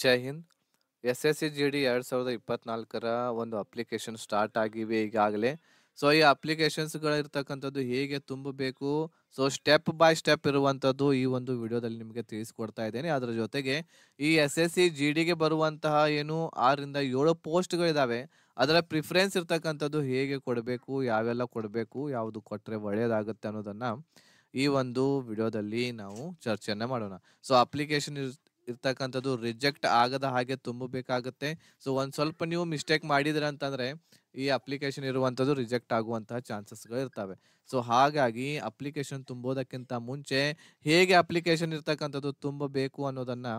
ಜೈ Hind S S C G D ಎರಡು ಸಾವಿರದ ಇಪ್ಪತ್ನಾಲ್ಕರ ಒಂದು ಅಪ್ಲಿಕೇಶನ್ ಸ್ಟಾರ್ಟ್ ಆಗಿವೆ ಈಗಾಗಲೇ ಸೊ ಈ ಅಪ್ಲಿಕೇಶನ್ಸ್ಗಳಿರ್ತಕ್ಕಂಥದ್ದು ಹೇಗೆ ತುಂಬಬೇಕು ಸೊ ಸ್ಟೆಪ್ ಬೈ ಸ್ಟೆಪ್ ಇರುವಂಥದ್ದು ಈ ಒಂದು ವಿಡಿಯೋದಲ್ಲಿ ನಿಮಗೆ ತಿಳಿಸ್ಕೊಡ್ತಾ ಇದ್ದೇನೆ ಅದರ ಜೊತೆಗೆ ಈ ಎಸ್ ಎಸ್ ಸಿ ಜಿ ಡಿಗೆ ಬರುವಂತಹ ಏನು ಆರರಿಂದ ಏಳು ಪೋಸ್ಟ್ಗಳಿದ್ದಾವೆ ಅದರ ಪ್ರಿಫರೆನ್ಸ್ ಇರ್ತಕ್ಕಂಥದ್ದು ಹೇಗೆ ಕೊಡಬೇಕು ಯಾವೆಲ್ಲ ಕೊಡಬೇಕು ಯಾವುದು ಕೊಟ್ಟರೆ ಒಳ್ಳೆಯದಾಗುತ್ತೆ ಅನ್ನೋದನ್ನು ಈ ಒಂದು ವಿಡಿಯೋದಲ್ಲಿ ನಾವು ಚರ್ಚೆಯನ್ನು ಮಾಡೋಣ ಸೊ ಅಪ್ಲಿಕೇಶನ್ ಇರ್ತಕ್ಕಂಥದ್ದು ರಿಜೆಕ್ಟ್ ಆಗದ ಹಾಗೆ ತುಂಬಬೇಕಾಗುತ್ತೆ ಸೊ ಒಂದು ಸ್ವಲ್ಪ ನೀವು ಮಿಸ್ಟೇಕ್ ಮಾಡಿದ್ರೆ ಅಂತಂದರೆ ಈ ಅಪ್ಲಿಕೇಶನ್ ಇರುವಂಥದ್ದು ರಿಜೆಕ್ಟ್ ಆಗುವಂತಹ ಚಾನ್ಸಸ್ಗಳು ಇರ್ತವೆ ಸೊ ಹಾಗಾಗಿ ಅಪ್ಲಿಕೇಶನ್ ತುಂಬೋದಕ್ಕಿಂತ ಮುಂಚೆ ಹೇಗೆ ಅಪ್ಲಿಕೇಶನ್ ಇರ್ತಕ್ಕಂಥದ್ದು ತುಂಬಬೇಕು ಅನ್ನೋದನ್ನು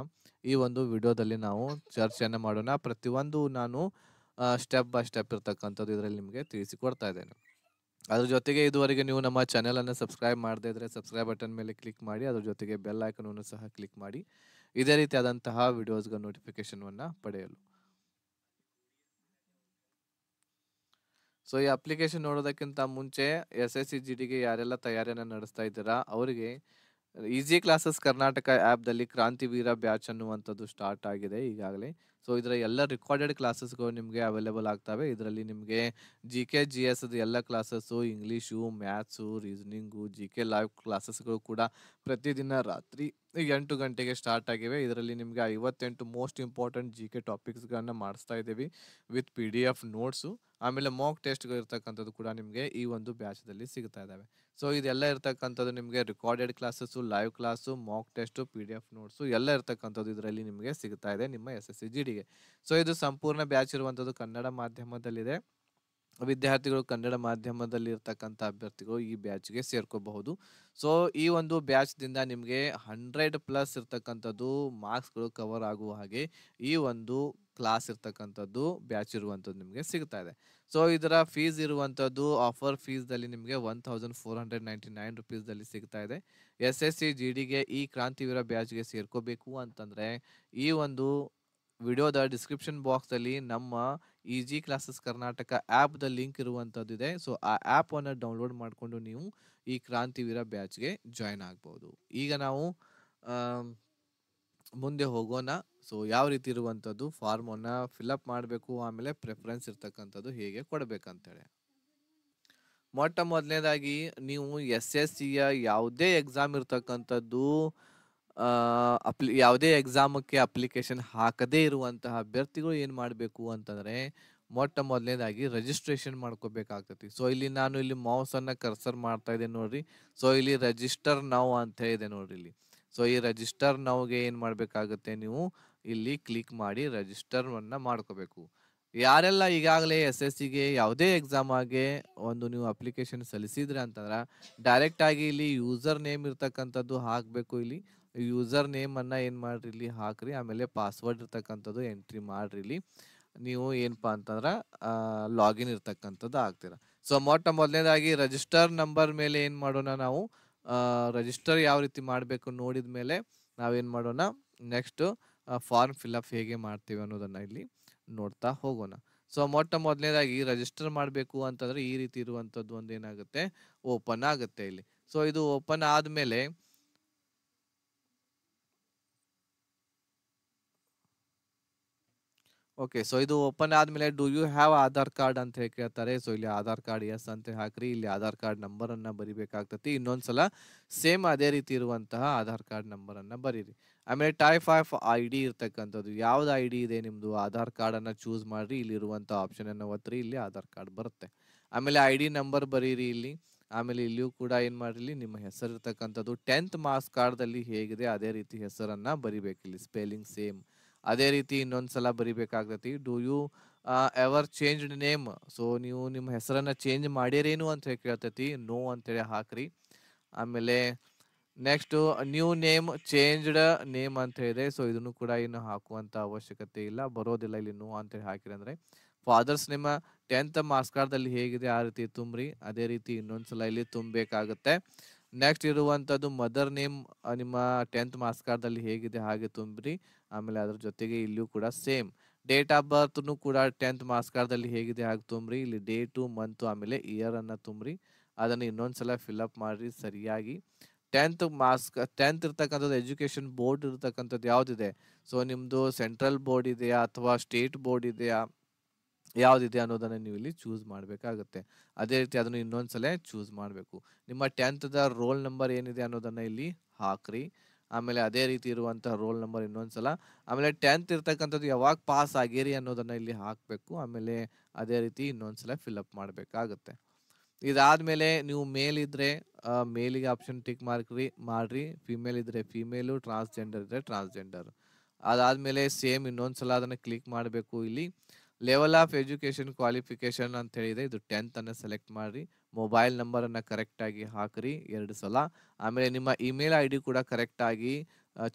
ಈ ಒಂದು ವಿಡಿಯೋದಲ್ಲಿ ನಾವು ಚರ್ಚೆಯನ್ನು ಮಾಡೋಣ ಪ್ರತಿಯೊಂದು ನಾನು ಸ್ಟೆಪ್ ಬೈ ಸ್ಟೆಪ್ ಇರ್ತಕ್ಕಂಥದ್ದು ಇದರಲ್ಲಿ ನಿಮಗೆ ತಿಳಿಸಿಕೊಡ್ತಾ ಇದ್ದೇನೆ ಅದ್ರ ಜೊತೆಗೆ ಇದುವರೆಗೆ ನೀವು ನಮ್ಮ ಚಾನಲನ್ನು ಸಬ್ಸ್ಕ್ರೈಬ್ ಮಾಡದೇ ಇದ್ದರೆ ಸಬ್ಸ್ಕ್ರೈಬ್ ಬಟನ್ ಮೇಲೆ ಕ್ಲಿಕ್ ಮಾಡಿ ಅದ್ರ ಜೊತೆಗೆ ಬೆಲ್ ಐಕನನ್ನು ಸಹ ಕ್ಲಿಕ್ ಮಾಡಿ ಇದೇ ರೀತಿಯಾದಂತಹ ವಿಡಿಯೋಸ್ಗಳ ನೋಟಿಫಿಕೇಶನ್ವನ್ನು ಪಡೆಯಲು ಸೊ ಈ ಅಪ್ಲಿಕೇಶನ್ ನೋಡೋದಕ್ಕಿಂತ ಮುಂಚೆ ಎಸ್ ಎಸ್ ಸಿ ಜಿ ಡಿಗೆ ಯಾರೆಲ್ಲ ತಯಾರಿಯನ್ನ ನಡೆಸ್ತಾ ಇದ್ದೀರಾ ಅವರಿಗೆ ಈಸಿ ಕ್ಲಾಸಸ್ ಕರ್ನಾಟಕ ಆ್ಯಪ್ದಲ್ಲಿ ಕ್ರಾಂತಿವೀರ ಬ್ಯಾಚ್ ಅನ್ನುವಂಥದ್ದು ಸ್ಟಾರ್ಟ್ ಆಗಿದೆ ಈಗಾಗಲೇ ಸೊ ಇದರ ಎಲ್ಲ ರೆಕಾರ್ಡೆಡ್ ಕ್ಲಾಸಸ್ಗಳು ನಿಮಗೆ ಅವೈಲೇಬಲ್ ಆಗ್ತವೆ ಇದರಲ್ಲಿ ನಿಮಗೆ ಜಿ ಕೆ ಜಿ ಎಸ್ ಎಲ್ಲ classes English maths reasoning G K live ಕ್ಲಾಸಸ್ಗಳು ಕೂಡ ಪ್ರತಿದಿನ ರಾತ್ರಿ ಎಂಟು ಗಂಟೆಗೆ ಸ್ಟಾರ್ಟ್ ಆಗಿವೆ ಇದರಲ್ಲಿ ನಿಮಗೆ ಐವತ್ತೆಂಟು ಮೋಸ್ಟ್ ಇಂಪಾರ್ಟೆಂಟ್ ಜಿ ಕೆ ಟಾಪಿಕ್ಸ್ಗಳನ್ನು ಮಾಡಿಸ್ತಾ ಇದ್ದೀವಿ with P D F notes ಆಮೇಲೆ ಮಾಕ್ ಟೆಸ್ಟ್ಗಳು ಇರ್ತಕ್ಕಂಥದ್ದು ಕೂಡ ನಿಮಗೆ ಈ ಒಂದು ಬ್ಯಾಚ್ದಲ್ಲಿ ಸಿಗ್ತಾ ಇದ್ದಾವೆ ಸೊ ಇದೆಲ್ಲ ಇರ್ತಕ್ಕಂಥದ್ದು ನಿಮಗೆ recorded classes live class mock test P D F notes ಎಲ್ಲ ಇರ್ತಕ್ಕಂಥದ್ದು ಇದರಲ್ಲಿ ನಿಮಗೆ ಸಿಗ್ತಾ ಇದೆ ನಿಮ್ಮ ಎಸ್ ಎಸ್ ಸಿ ಜಿ ಡಿಗೆ ಸೊ ಇದು ಸಂಪೂರ್ಣ ಬ್ಯಾಚ್ ಇರುವಂಥದ್ದು ಕನ್ನಡ ಮಾಧ್ಯಮದಲ್ಲಿದೆ ವಿದ್ಯಾರ್ಥಿಗಳು ಕನ್ನಡ ಮಾಧ್ಯಮದಲ್ಲಿ ಇರ್ತಕ್ಕಂಥ ಅಭ್ಯರ್ಥಿಗಳು ಈ ಬ್ಯಾಚ್ಗೆ ಸೇರ್ಕೋಬಹುದು ಸೊ ಈ ಒಂದು ಬ್ಯಾಚ್ದಿಂದ ನಿಮಗೆ ಹಂಡ್ರೆಡ್ ಪ್ಲಸ್ ಇರ್ತಕ್ಕಂಥದ್ದು ಮಾರ್ಕ್ಸ್ಗಳು ಕವರ್ ಆಗುವ ಹಾಗೆ ಈ ಒಂದು ಕ್ಲಾಸ್ ಇರ್ತಕ್ಕಂಥದ್ದು ಬ್ಯಾಚ್ ಇರುವಂಥದ್ದು ನಿಮಗೆ ಸಿಗ್ತಾ ಇದೆ ಸೊ ಇದರ ಫೀಸ್ ಇರುವಂಥದ್ದು ಆಫರ್ ಫೀಸ್ದಲ್ಲಿ ನಿಮಗೆ one thousand four hundred ninety nine ರುಪೀಸ್ದಲ್ಲಿ ಸಿಗ್ತಾ ಇದೆ ಎಸ್ ಎಸ್ ಸಿ ಜಿ ಡಿಗೆ ಈ ಕ್ರಾಂತಿವೀರ ಬ್ಯಾಚ್ಗೆ ಸೇರ್ಕೋಬೇಕು ಅಂತಂದರೆ ಈ ಒಂದು ವಿಡಿಯೋದ ಡಿಸ್ಕ್ರಿಪ್ಷನ್ ಬಾಕ್ಸಲ್ಲಿ ನಮ್ಮ ಈಜಿ ಕ್ಲಾಸಸ್ ಕರ್ನಾಟಕ ಆ್ಯಪ್ದ ಲಿಂಕ್ ಇದೆ ಸೊ ಆ ಆ್ಯಪನ್ನು ಡೌನ್ಲೋಡ್ ಮಾಡಿಕೊಂಡು ನೀವು ಈ ಕ್ರಾಂತಿವೀರ ಬ್ಯಾಚ್ಗೆ ಜಾಯ್ನ್ ಆಗ್ಬೋದು ಈಗ ನಾವು ಮುಂದೆ ಹೋಗೋಣ ಸೊ ಯಾವ ರೀತಿ ಇರುವಂಥದ್ದು ಫಾರ್ಮನ್ನು ಫಿಲಪ್ ಮಾಡಬೇಕು ಆಮೇಲೆ ಪ್ರೆಫರೆನ್ಸ್ ಇರ್ತಕ್ಕಂಥದ್ದು ಹೇಗೆ ಕೊಡಬೇಕಂತೇಳಿ ಮೊಟ್ಟ ಮೊದಲನೇದಾಗಿ ನೀವು ಎಸ್ ಎಸ್ ಸಿಯ ಯಾವುದೇ ಎಕ್ಸಾಮ್ ಇರ್ತಕ್ಕಂಥದ್ದು ಅಪ್ಲಿ ಯಾವುದೇ ಎಕ್ಸಾಮಕ್ಕೆ ಅಪ್ಲಿಕೇಶನ್ ಹಾಕದೇ ಇರುವಂತಹ ಅಭ್ಯರ್ಥಿಗಳು ಏನು ಮಾಡಬೇಕು ಅಂತಂದ್ರೆ ಮೊಟ್ಟ ಮೊದಲನೇದಾಗಿ ರಿಜಿಸ್ಟ್ರೇಷನ್ ಮಾಡ್ಕೋಬೇಕಾಗ್ತೈತಿ ಸೊ ಇಲ್ಲಿ ನಾನು ಇಲ್ಲಿ ಮೌಸ್ ಅನ್ನ ಕರ್ಸರ್ ಮಾಡ್ತಾ ಇದ್ದೇನೆ ನೋಡ್ರಿ ಸೊ ಇಲ್ಲಿ ರಿಜಿಸ್ಟರ್ ನೌ ಅಂತ ಇದೆ ನೋಡ್ರಿ ಇಲ್ಲಿ ಸೊ ಈ ರಿಜಿಸ್ಟರ್ ನೌಗೆ ಏನು ಮಾಡಬೇಕಾಗುತ್ತೆ ನೀವು ಇಲ್ಲಿ ಕ್ಲಿಕ್ ಮಾಡಿ ರಿಜಿಸ್ಟರ್ ಮಾಡ್ಕೋಬೇಕು ಯಾರೆಲ್ಲ ಈಗಾಗಲೇ ಎಸ್ ಎಸ್ ಸಿಗೆ ಯಾವುದೇ ಆಗಿ ಒಂದು ನೀವು ಅಪ್ಲಿಕೇಶನ್ ಸಲ್ಲಿಸಿದ್ರೆ ಅಂತಂದ್ರೆ ಡೈರೆಕ್ಟ್ ಆಗಿ ಇಲ್ಲಿ ಯೂಸರ್ ನೇಮ್ ಇರ್ತಕ್ಕಂಥದ್ದು ಹಾಕಬೇಕು ಇಲ್ಲಿ ಯೂಸರ್ ನೇಮನ್ನು ಏನು ಮಾಡ್ರಿ ಇಲ್ಲಿ ಹಾಕ್ರಿ ಆಮೇಲೆ ಪಾಸ್ವರ್ಡ್ ಇರ್ತಕ್ಕಂಥದ್ದು ಎಂಟ್ರಿ ಮಾಡ್ರಿ ಇಲ್ಲಿ ನೀವು ಏನಪ್ಪ ಅಂತಂದ್ರೆ ಲಾಗಿನ್ ಇರ್ತಕ್ಕಂಥದ್ದು ಆಗ್ತೀರ ಸೊ ಮೊಟ್ಟ ಮೊದಲನೇದಾಗಿ ರಜಿಸ್ಟರ್ ನಂಬರ್ ಮೇಲೆ ಏನು ಮಾಡೋಣ ನಾವು ರಿಜಿಸ್ಟರ್ ಯಾವ ರೀತಿ ಮಾಡಬೇಕು ನೋಡಿದ ಮೇಲೆ ನಾವೇನು ಮಾಡೋಣ ನೆಕ್ಸ್ಟು ಫಾರ್ಮ್ ಫಿಲಪ್ ಹೇಗೆ ಮಾಡ್ತೀವಿ ಅನ್ನೋದನ್ನು ಇಲ್ಲಿ ನೋಡ್ತಾ ಹೋಗೋಣ ಸೊ ಮೊಟ್ಟ ಮೊದಲನೇದಾಗಿ ರಜಿಸ್ಟರ್ ಮಾಡಬೇಕು ಅಂತಂದರೆ ಈ ರೀತಿ ಇರುವಂಥದ್ದು ಒಂದು ಏನಾಗುತ್ತೆ ಓಪನ್ ಆಗುತ್ತೆ ಇಲ್ಲಿ ಸೊ ಇದು ಓಪನ್ ಆದಮೇಲೆ ಓಕೆ. ಸೊ ಇದು ಓಪನ್ ಆದ್ಮೇಲೆ do you have Aadhaar card ಅಂತ ಹೇಳಿ ಕೇಳ್ತಾರೆ. ಸೊ ಇಲ್ಲಿ ಆಧಾರ್ ಕಾರ್ಡ್ ಎಸ್ ಅಂತ ಹಾಕ್ರಿ. ಇಲ್ಲಿ ಆಧಾರ್ ಕಾರ್ಡ್ ನಂಬರ್ ಅನ್ನ ಬರಿಬೇಕಾಗ್ತತಿ. ಇನ್ನೊಂದ್ಸಲ ಸೇಮ್ ಅದೇ ರೀತಿ ಇರುವಂತಹ ಆಧಾರ್ ಕಾರ್ಡ್ ನಂಬರ್ ಅನ್ನ ಬರೀರಿ. ಆಮೇಲೆ ಟೈಪ್ ಆಫ್ ಡಿ ಇರ್ತಕ್ಕಂಥದ್ದು. ಯಾವ್ದು ಐಡಿ ಇದೆ ನಿಮ್ದು ಆಧಾರ್ ಕಾರ್ಡ್ ಅನ್ನ ಚೂಸ್ ಮಾಡ್ರಿ. ಆಪ್ಷನ್ ಅನ್ನ ಒತ್ತಿರಿ. ಇಲ್ಲಿ ಆಧಾರ್ ಕಾರ್ಡ್ ಬರುತ್ತೆ. ಆಮೇಲೆ ಐ ಡಿ ನಂಬರ್ ಬರೀರಿ ಇಲ್ಲಿ. ಆಮೇಲೆ ಇಲ್ಲಿಯೂ ಕೂಡ ಏನ್ ಮಾಡಿರಿ ನಿಮ್ಮ ಹೆಸರು ಇರ್ತಕ್ಕಂಥದ್ದು 10th ಮಾರ್ಕ್ಸ್ ಅಲ್ಲಿ ಹೇಗಿದೆ ಅದೇ ರೀತಿ ಹೆಸರನ್ನ ಬರಿಬೇಕು ಇಲ್ಲಿ ಸ್ಪೆಲ್ಲಿಂಗ್ ಸೇಮ್. ಅದೇ ರೀತಿ ಇನ್ನೊಂದ್ಸಲ ಬರೀಬೇಕಾಗತಿ do you ever change name so ನೀವು ನಿಮ್ಮ ಹೆಸರನ್ನ ಚೇಂಜ್ ಮಾಡಿರೇನು ಅಂತ ಹೇಳಿ ಕೇಳ್ತೈತಿ ನೋ ಅಂತೇಳಿ ಹಾಕ್ರಿ ಆಮೇಲೆ next new name changed name ಅಂತ ಹೇಳಿದೆ ಸೊ ಇದನ್ನು ಕೂಡ ಇನ್ನು ಹಾಕುವಂತ ಅವಶ್ಯಕತೆ ಇಲ್ಲ ಬರೋದಿಲ್ಲ ಇಲ್ಲಿ ನೋ ಅಂತೇಳಿ ಹಾಕಿರಿ ಅಂದ್ರೆ ಫಾದರ್ಸ್ ನಿಮ್ಮ ಟೆಂತ್ ಮಾರ್ಕ್ಸ್ ಹೇಗಿದೆ ಆ ರೀತಿ ತುಂಬ್ರಿ ಅದೇ ರೀತಿ ಇನ್ನೊಂದ್ಸಲ ಇಲ್ಲಿ ತುಂಬಬೇಕಾಗುತ್ತೆ ನೆಕ್ಸ್ಟ್ ಇರುವಂಥದ್ದು ಮದರ್ ನೇಮ್ ನಿಮ್ಮ ಟೆಂತ್ ಮಾರ್ಕ್ಸ್ ಹೇಗಿದೆ ಹಾಗೆ ತುಂಬ್ರಿ ಆಮೇಲೆ ಅದ್ರ ಜೊತೆಗೆ ಇಲ್ಲಿಯೂ ಕೂಡ ಸೇಮ್ ಡೇಟ್ ಆಫ್ ಬರ್ತ್ ಕೂಡ ಟೆಂತ್ ಮಾಸ್ ಹೇಗಿದೆ ಹಾಗೆ ತುಂಬ್ರಿ ಇಲ್ಲಿ ಡೇಟು ಮಂತ್ ಆಮೇಲೆ ಇಯರನ್ನು ತುಂಬ್ರಿ ಅದನ್ನು ಇನ್ನೊಂದ್ಸಲ ಅಪ್ ಮಾಡ್ರಿ ಸರಿಯಾಗಿ ಟೆಂತ್ ಮಾಸ್ಕ್ ಟೆಂತ್ ಇರ್ತಕ್ಕಂಥದ್ದು ಎಜುಕೇಷನ್ ಬೋರ್ಡ್ ಇರ್ತಕ್ಕಂಥದ್ದು ಯಾವ್ದಿದೆ ಸೊ ನಿಮ್ಮದು ಸೆಂಟ್ರಲ್ ಬೋರ್ಡ್ ಇದೆಯಾ ಅಥವಾ ಸ್ಟೇಟ್ ಬೋರ್ಡ್ ಇದೆಯಾ ಯಾವ್ದಿದೆ ಅನ್ನೋದನ್ನ ನೀವು ಇಲ್ಲಿ ಚೂಸ್ ಮಾಡಬೇಕಾಗುತ್ತೆ ಅದೇ ರೀತಿ ಅದನ್ನು ಇನ್ನೊಂದ್ಸಲ ಚೂಸ್ ಮಾಡಬೇಕು ನಿಮ್ಮ ದ ರೋಲ್ ನಂಬರ್ ಏನಿದೆ ಅನ್ನೋದನ್ನ ಇಲ್ಲಿ ಹಾಕ್ರಿ ಆಮೇಲೆ ಅದೇ ರೀತಿ ಇರುವಂತಹ ರೋಲ್ ನಂಬರ್ ಇನ್ನೊಂದ್ಸಲ ಆಮೇಲೆ ಟೆಂತ್ ಇರ್ತಕ್ಕಂಥದ್ದು ಯಾವಾಗ ಪಾಸ್ ಆಗಿರಿ ಅನ್ನೋದನ್ನ ಇಲ್ಲಿ ಹಾಕಬೇಕು ಆಮೇಲೆ ಅದೇ ರೀತಿ ಇನ್ನೊಂದ್ಸಲ ಅಪ್ ಮಾಡಬೇಕಾಗುತ್ತೆ ಇದಾದ್ಮೇಲೆ ನೀವು ಮೇಲ್ ಇದ್ರೆ ಮೇಲಿಗೆ ಆಪ್ಷನ್ ಟಿಕ್ ಮಾರ್ಕ್ರಿ ಮಾಡ್ರಿ ಫಿಮೇಲ್ ಇದ್ರೆ ಫಿಮೇಲು ಟ್ರಾನ್ಸ್ಜೆಂಡರ್ ಇದ್ರೆ ಟ್ರಾನ್ಸ್ಜೆಂಡರ್ ಅದಾದ್ಮೇಲೆ ಸೇಮ್ ಇನ್ನೊಂದ್ಸಲ ಅದನ್ನು ಕ್ಲಿಕ್ ಮಾಡಬೇಕು ಇಲ್ಲಿ ಲೆವೆಲ್ ಆಫ್ ಎಜುಕೇಶನ್ ಕ್ವಾಲಿಫಿಕೇಶನ್ ಅಂತ ಹೇಳಿದೆ ಇದು ಟೆಂತ್ ಅನ್ನ ಸೆಲೆಕ್ಟ್ ಮಾಡ್ರಿ ಮೊಬೈಲ್ ನಂಬರನ್ನು ಕರೆಕ್ಟಾಗಿ ಹಾಕ್ರಿ ಎರಡು ಸಲ ಆಮೇಲೆ ನಿಮ್ಮ ಇಮೇಲ್ ಐ ಡಿ ಕೂಡ ಕರೆಕ್ಟಾಗಿ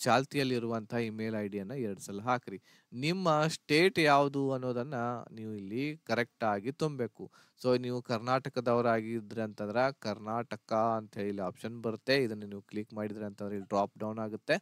ಚಾಲ್ತಿಯಲ್ಲಿರುವಂಥ ಇಮೇಲ್ ಐ ಡಿಯನ್ನು ಎರಡು ಸಲ ಹಾಕ್ರಿ ನಿಮ್ಮ ಸ್ಟೇಟ್ ಯಾವುದು ಅನ್ನೋದನ್ನು ನೀವು ಇಲ್ಲಿ ಕರೆಕ್ಟಾಗಿ ತುಂಬಬೇಕು ಸೊ ನೀವು ಕರ್ನಾಟಕದವರಾಗಿದ್ರೆ ಅಂತಂದ್ರೆ ಕರ್ನಾಟಕ ಅಂತ ಹೇಳಿ ಆಪ್ಷನ್ ಬರುತ್ತೆ ಇದನ್ನು ನೀವು ಕ್ಲಿಕ್ ಮಾಡಿದ್ರೆ ಅಂತಂದ್ರೆ ಇಲ್ಲಿ ಡ್ರಾಪ್ ಡೌನ್ ಆಗುತ್ತೆ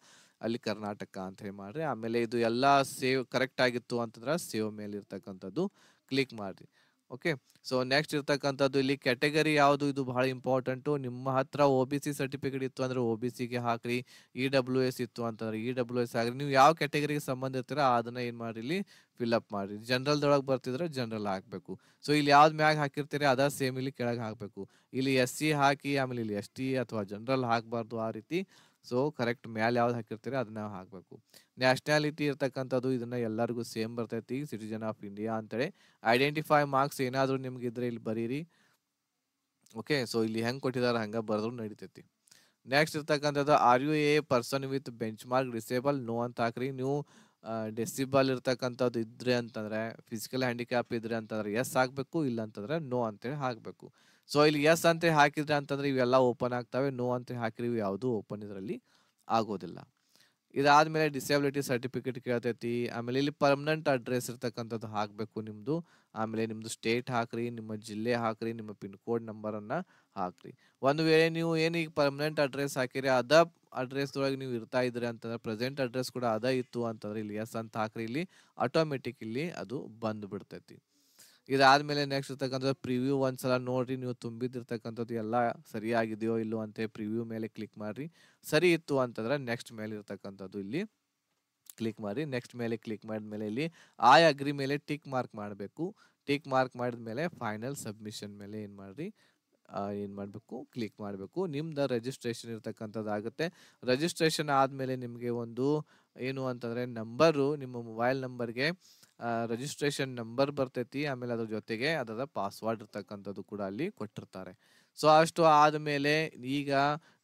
ಅಲ್ಲಿ ಕರ್ನಾಟಕ ಅಂತ ಹೇಳಿ ಮಾಡಿರಿ ಆಮೇಲೆ ಇದು ಎಲ್ಲ ಸೇವ್ ಕರೆಕ್ಟ್ ಆಗಿತ್ತು ಅಂತಂದ್ರೆ ಸೇವ್ ಮೇಲೆ ಇರ್ತಕ್ಕಂಥದ್ದು ಕ್ಲಿಕ್ ಮಾಡಿರಿ ಓಕೆ ಸೊ ನೆಕ್ಸ್ಟ್ ಇರ್ತಕ್ಕಂಥದ್ದು ಇಲ್ಲಿ ಕ್ಯಾಟಗರಿ ಯಾವುದು ಇದು ಬಹಳ ಇಂಪಾರ್ಟೆಂಟು ನಿಮ್ಮ ಹತ್ರ ಓ ಬಿ ಸಿ ಸರ್ಟಿಫಿಕೇಟ್ ಇತ್ತು ಅಂದ್ರೆ ಒ ಬಿ ಸಿಗೆ ಹಾಕ್ರಿ ಇ ಡಬ್ಲ್ಯೂ ಎಸ್ ಇತ್ತು ಅಂತಂದ್ರೆ ಇ ಡಬ್ಲ್ಯೂ ಎಸ್ ನೀವು ಯಾವ ಕ್ಯಾಟಗರಿಗೆ ಸಂಬಂಧ ಇರ್ತೀರ ಅದನ್ನ ಏನು ಮಾಡಿ ಇಲ್ಲಿ ಫಿಲ್ಅಪ್ ಮಾಡಿ ಜನರಲ್ದೊಳಗೆ ಬರ್ತಿದ್ರೆ ಜನರಲ್ ಹಾಕಬೇಕು ಸೊ ಇಲ್ಲಿ ಯಾವ್ದು ಮ್ಯಾಗ್ ಹಾಕಿರ್ತೀರಿ ಅದ ಸೇಮ್ ಇಲ್ಲಿ ಕೆಳಗೆ ಹಾಕಬೇಕು ಇಲ್ಲಿ ಎಸ್ ಸಿ ಹಾಕಿ ಆಮೇಲೆ ಇಲ್ಲಿ ಎಸ್ ಟಿ ಅಥವಾ ಜನರಲ್ ಹಾಕಬಾರ್ದು ಆ ರೀತಿ ಸೊ ಕರೆಕ್ಟ್ ಮ್ಯಾಲೆ ಯಾವ್ದು ಹಾಕಿರ್ತೀರಿ ಅದನ್ನ ಹಾಕಬೇಕು ನ್ಯಾಷನಾಲಿಟಿ ಇರ್ತಕ್ಕಂಥದ್ದು ಇದನ್ನ ಎಲ್ಲರಿಗೂ ಸೇಮ್ ಬರ್ತೈತಿ ಸಿಟಿಜನ್ ಆಫ್ ಇಂಡಿಯಾ ಅಂತೇಳಿ ಐಡೆಂಟಿಫೈ ಮಾರ್ಕ್ಸ್ ಏನಾದರೂ ನಿಮ್ಗೆ ಇದ್ರೆ ಇಲ್ಲಿ ಬರೀರಿ ಓಕೆ ಸೊ ಇಲ್ಲಿ ಹೆಂಗೆ ಕೊಟ್ಟಿದ್ದಾರೆ ಹಂಗೆ ಬರೆದ್ರು ನಡಿತೈತಿ ನೆಕ್ಸ್ಟ್ ಇರ್ತಕ್ಕಂಥದ್ದು are you a person with benchmark disable no ಅಂತ ಹಾಕ್ರಿ ನೀವು ಡಿಸಿಬಲ್ ಇರ್ತಕ್ಕಂಥದ್ದು ಇದ್ರೆ ಅಂತಂದ್ರೆ ಫಿಸಿಕಲ್ ಹ್ಯಾಂಡಿಕ್ಯಾಪ್ ಇದ್ರೆ ಅಂತಂದ್ರೆ ಎಸ್ ಹಾಕಬೇಕು ಇಲ್ಲ ಅಂತಂದ್ರೆ ನೋ ಅಂತೇಳಿ ಹಾಕಬೇಕು ಸೊ ಇಲ್ಲಿ ಎಸ್ ಅಂತ ಹಾಕಿದ್ರೆ ಅಂತಂದ್ರೆ ಇವೆಲ್ಲ ಓಪನ್ ಆಗ್ತವೆ ನೋ ಅಂತ ಇವು ಯಾವುದು ಓಪನ್ ಇದರಲ್ಲಿ ಆಗೋದಿಲ್ಲ ಇದಾದ್ಮೇಲೆ ಡಿಸೇಬಿಲಿಟಿ ಸರ್ಟಿಫಿಕೇಟ್ ಕೇಳ್ತೈತಿ ಆಮೇಲೆ ಇಲ್ಲಿ ಪರ್ಮನೆಂಟ್ ಅಡ್ರೆಸ್ ಇರ್ತಕ್ಕಂಥದ್ದು ಹಾಕಬೇಕು ನಿಮ್ಮದು ಆಮೇಲೆ ನಿಮ್ಮದು ಸ್ಟೇಟ್ ಹಾಕ್ರಿ ನಿಮ್ಮ ಜಿಲ್ಲೆ ಹಾಕ್ರಿ ನಿಮ್ಮ ಪಿನ್ ಕೋಡ್ ನಂಬರನ್ನು ಹಾಕ್ರಿ ಒಂದು ವೇಳೆ ನೀವು ಏನು ಈಗ ಪರ್ಮನೆಂಟ್ ಅಡ್ರೆಸ್ ಹಾಕಿರಿ ಅದ ಅಡ್ರೆಸ್ ಒಳಗೆ ನೀವು ಇರ್ತಾ ಇದ್ರಿ ಅಂತಂದ್ರೆ ಪ್ರೆಸೆಂಟ್ ಅಡ್ರೆಸ್ ಕೂಡ ಅದ ಇತ್ತು ಅಂತಂದ್ರೆ ಇಲ್ಲಿ ಎಸ್ ಅಂತ ಹಾಕ್ರಿ ಇಲ್ಲಿ ಆಟೋಮೆಟಿಕ್ ಇಲ್ಲಿ ಅದು ಬಂದು ಬಿಡ್ತೈತಿ ಇದಾದ್ಮೇಲೆ ನೆಕ್ಸ್ಟ್ ಇರ್ತಕ್ಕಂಥ ಪ್ರಿವ್ಯೂ ಒಂದ್ಸಲ ನೋಡ್ರಿ ನೀವು ತುಂಬಿದಿರ್ತಕ್ಕಂಥದ್ದು ಎಲ್ಲ ಸರಿಯಾಗಿದೆಯೋ ಇಲ್ಲೋ ಅಂತ ಪ್ರಿವ್ಯೂ ಮೇಲೆ ಕ್ಲಿಕ್ ಮಾಡ್ರಿ ಸರಿ ಇತ್ತು ಅಂತಂದ್ರೆ ನೆಕ್ಸ್ಟ್ ಮೇಲೆ ಇರ್ತಕ್ಕಂಥದ್ದು ಇಲ್ಲಿ ಕ್ಲಿಕ್ ಮಾಡಿ ನೆಕ್ಸ್ಟ್ ಮೇಲೆ ಕ್ಲಿಕ್ ಮಾಡಿದ ಮೇಲೆ ಇಲ್ಲಿ ಆ ಅಗ್ರಿ ಮೇಲೆ ಟಿಕ್ ಮಾರ್ಕ್ ಮಾಡಬೇಕು ಟಿಕ್ ಮಾರ್ಕ್ ಮಾಡಿದ ಮೇಲೆ ಫೈನಲ್ ಸಬ್ಮಿಷನ್ ಮೇಲೆ ಏನು ಮಾಡಿರಿ ಏನು ಮಾಡಬೇಕು ಕ್ಲಿಕ್ ಮಾಡಬೇಕು ನಿಮ್ದು ರಿಜಿಸ್ಟ್ರೇಷನ್ ಇರ್ತಕ್ಕಂಥದ್ದು ಆಗುತ್ತೆ ರಿಜಿಸ್ಟ್ರೇಷನ್ ಆದಮೇಲೆ ನಿಮಗೆ ಒಂದು ಏನು ಅಂತಂದರೆ ನಂಬರು ನಿಮ್ಮ ಮೊಬೈಲ್ ನಂಬರ್ಗೆ ರಿಜಿಸ್ಟ್ರೇಷನ್ ನಂಬರ್ ಬರ್ತೈತಿ ಆಮೇಲೆ ಅದ್ರ ಜೊತೆಗೆ ಅದರ ಪಾಸ್ವರ್ಡ್ ಇರ್ತಕ್ಕಂಥದ್ದು ಕೂಡ ಅಲ್ಲಿ ಕೊಟ್ಟಿರ್ತಾರೆ ಸೊ ಅಷ್ಟು ಆದಮೇಲೆ ಈಗ